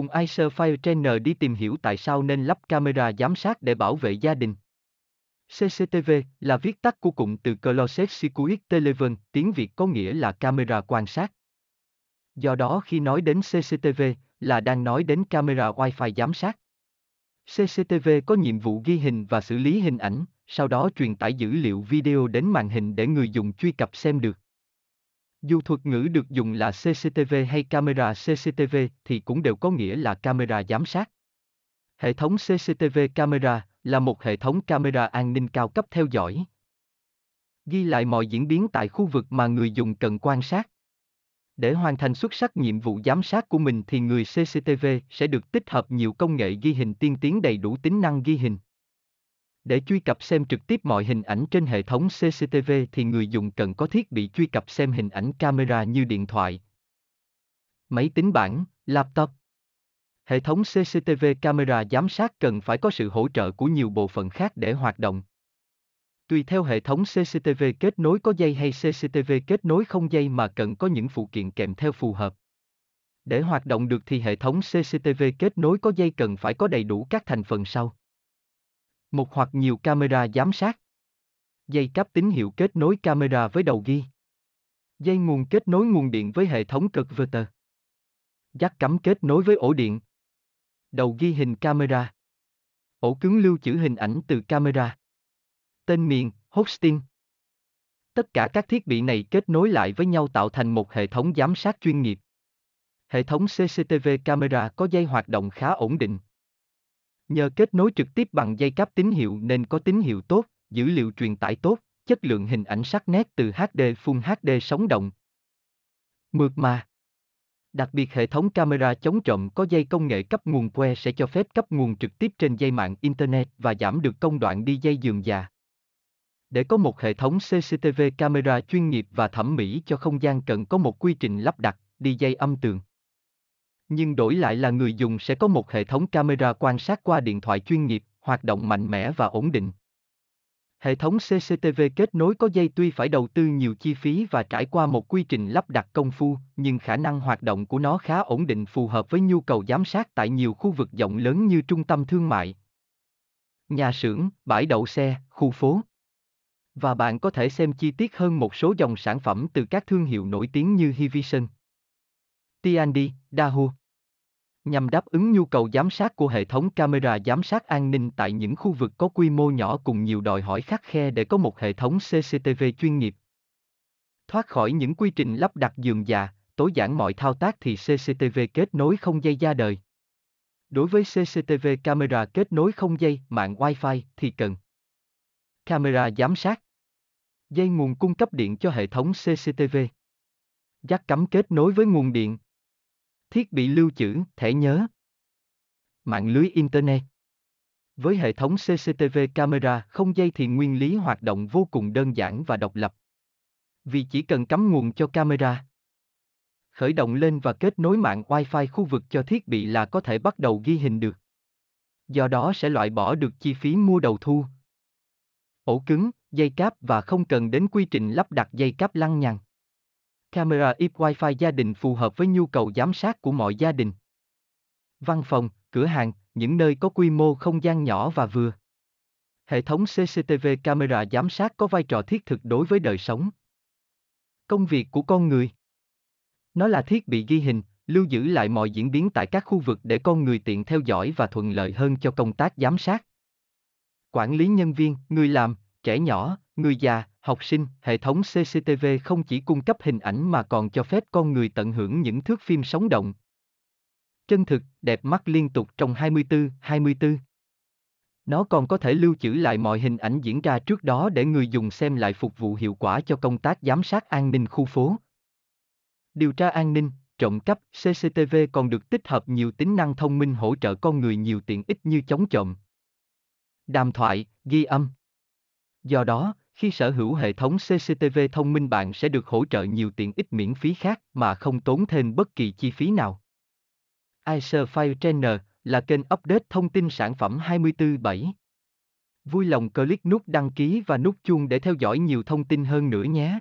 cùng Acer Fire Trainer đi tìm hiểu tại sao nên lắp camera giám sát để bảo vệ gia đình. CCTV là viết tắt của cụm từ Closet Circuit Television, tiếng Việt có nghĩa là camera quan sát. Do đó khi nói đến CCTV là đang nói đến camera Wi-Fi giám sát. CCTV có nhiệm vụ ghi hình và xử lý hình ảnh, sau đó truyền tải dữ liệu video đến màn hình để người dùng truy cập xem được. Dù thuật ngữ được dùng là CCTV hay camera CCTV thì cũng đều có nghĩa là camera giám sát. Hệ thống CCTV camera là một hệ thống camera an ninh cao cấp theo dõi. Ghi lại mọi diễn biến tại khu vực mà người dùng cần quan sát. Để hoàn thành xuất sắc nhiệm vụ giám sát của mình thì người CCTV sẽ được tích hợp nhiều công nghệ ghi hình tiên tiến đầy đủ tính năng ghi hình. Để truy cập xem trực tiếp mọi hình ảnh trên hệ thống CCTV thì người dùng cần có thiết bị truy cập xem hình ảnh camera như điện thoại, máy tính bảng, laptop. Hệ thống CCTV camera giám sát cần phải có sự hỗ trợ của nhiều bộ phận khác để hoạt động. Tùy theo hệ thống CCTV kết nối có dây hay CCTV kết nối không dây mà cần có những phụ kiện kèm theo phù hợp. Để hoạt động được thì hệ thống CCTV kết nối có dây cần phải có đầy đủ các thành phần sau một hoặc nhiều camera giám sát. Dây cáp tín hiệu kết nối camera với đầu ghi. Dây nguồn kết nối nguồn điện với hệ thống converter. Giác cắm kết nối với ổ điện. Đầu ghi hình camera. Ổ cứng lưu trữ hình ảnh từ camera. Tên miền, hosting. Tất cả các thiết bị này kết nối lại với nhau tạo thành một hệ thống giám sát chuyên nghiệp. Hệ thống CCTV camera có dây hoạt động khá ổn định, Nhờ kết nối trực tiếp bằng dây cáp tín hiệu nên có tín hiệu tốt, dữ liệu truyền tải tốt, chất lượng hình ảnh sắc nét từ HD Full HD sống động. Mượt mà. Đặc biệt hệ thống camera chống trộm có dây công nghệ cấp nguồn que sẽ cho phép cấp nguồn trực tiếp trên dây mạng Internet và giảm được công đoạn đi dây dường già. Để có một hệ thống CCTV camera chuyên nghiệp và thẩm mỹ cho không gian cần có một quy trình lắp đặt, đi dây âm tường nhưng đổi lại là người dùng sẽ có một hệ thống camera quan sát qua điện thoại chuyên nghiệp, hoạt động mạnh mẽ và ổn định. Hệ thống CCTV kết nối có dây tuy phải đầu tư nhiều chi phí và trải qua một quy trình lắp đặt công phu, nhưng khả năng hoạt động của nó khá ổn định phù hợp với nhu cầu giám sát tại nhiều khu vực rộng lớn như trung tâm thương mại, nhà xưởng, bãi đậu xe, khu phố. Và bạn có thể xem chi tiết hơn một số dòng sản phẩm từ các thương hiệu nổi tiếng như Hivison, Tiandi, Dahua nhằm đáp ứng nhu cầu giám sát của hệ thống camera giám sát an ninh tại những khu vực có quy mô nhỏ cùng nhiều đòi hỏi khắc khe để có một hệ thống CCTV chuyên nghiệp. Thoát khỏi những quy trình lắp đặt giường già, tối giản mọi thao tác thì CCTV kết nối không dây ra đời. Đối với CCTV camera kết nối không dây, mạng Wi-Fi thì cần camera giám sát, dây nguồn cung cấp điện cho hệ thống CCTV, jack cắm kết nối với nguồn điện, thiết bị lưu trữ, thẻ nhớ, mạng lưới Internet. Với hệ thống CCTV camera không dây thì nguyên lý hoạt động vô cùng đơn giản và độc lập. Vì chỉ cần cắm nguồn cho camera, khởi động lên và kết nối mạng Wi-Fi khu vực cho thiết bị là có thể bắt đầu ghi hình được. Do đó sẽ loại bỏ được chi phí mua đầu thu, ổ cứng, dây cáp và không cần đến quy trình lắp đặt dây cáp lăng nhằng. Camera IP Wi-Fi gia đình phù hợp với nhu cầu giám sát của mọi gia đình. Văn phòng, cửa hàng, những nơi có quy mô không gian nhỏ và vừa. Hệ thống CCTV camera giám sát có vai trò thiết thực đối với đời sống. Công việc của con người. Nó là thiết bị ghi hình, lưu giữ lại mọi diễn biến tại các khu vực để con người tiện theo dõi và thuận lợi hơn cho công tác giám sát. Quản lý nhân viên, người làm, trẻ nhỏ, người già, học sinh, hệ thống CCTV không chỉ cung cấp hình ảnh mà còn cho phép con người tận hưởng những thước phim sống động. Chân thực, đẹp mắt liên tục trong 24, 24. Nó còn có thể lưu trữ lại mọi hình ảnh diễn ra trước đó để người dùng xem lại phục vụ hiệu quả cho công tác giám sát an ninh khu phố. Điều tra an ninh, trộm cắp, CCTV còn được tích hợp nhiều tính năng thông minh hỗ trợ con người nhiều tiện ích như chống trộm. Đàm thoại, ghi âm Do đó, khi sở hữu hệ thống CCTV thông minh bạn sẽ được hỗ trợ nhiều tiện ích miễn phí khác mà không tốn thêm bất kỳ chi phí nào. Acer File Trainer là kênh update thông tin sản phẩm 24/7. Vui lòng click nút đăng ký và nút chuông để theo dõi nhiều thông tin hơn nữa nhé.